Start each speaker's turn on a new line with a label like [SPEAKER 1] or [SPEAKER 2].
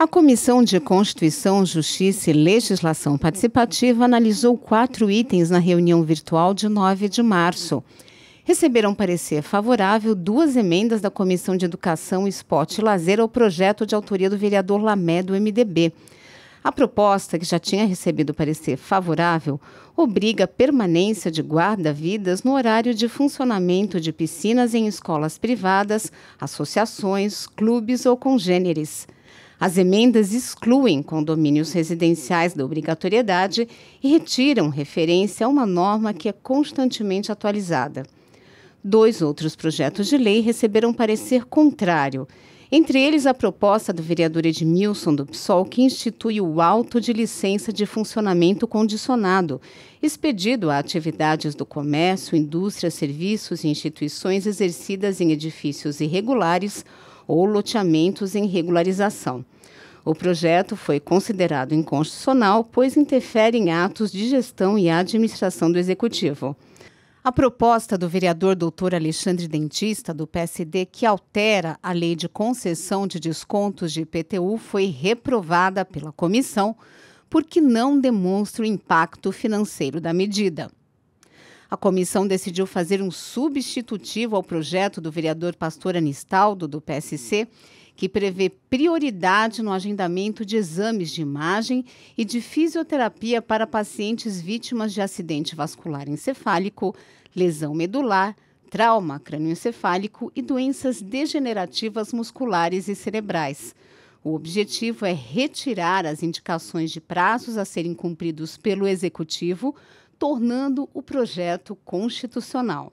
[SPEAKER 1] A Comissão de Constituição, Justiça e Legislação Participativa analisou quatro itens na reunião virtual de 9 de março. Receberam parecer favorável duas emendas da Comissão de Educação, Esporte e Lazer ao projeto de autoria do vereador Lamé do MDB. A proposta, que já tinha recebido parecer favorável, obriga a permanência de guarda-vidas no horário de funcionamento de piscinas em escolas privadas, associações, clubes ou congêneres. As emendas excluem condomínios residenciais da obrigatoriedade e retiram referência a uma norma que é constantemente atualizada. Dois outros projetos de lei receberam parecer contrário. Entre eles, a proposta do vereador Edmilson do PSOL, que institui o auto de licença de funcionamento condicionado, expedido a atividades do comércio, indústria, serviços e instituições exercidas em edifícios irregulares ou loteamentos em regularização. O projeto foi considerado inconstitucional, pois interfere em atos de gestão e administração do Executivo. A proposta do vereador doutor Alexandre Dentista, do PSD, que altera a lei de concessão de descontos de IPTU, foi reprovada pela comissão porque não demonstra o impacto financeiro da medida. A comissão decidiu fazer um substitutivo ao projeto do vereador Pastor Anistaldo, do PSC, que prevê prioridade no agendamento de exames de imagem e de fisioterapia para pacientes vítimas de acidente vascular encefálico, lesão medular, trauma crânioencefálico e doenças degenerativas musculares e cerebrais. O objetivo é retirar as indicações de prazos a serem cumpridos pelo executivo tornando o projeto constitucional.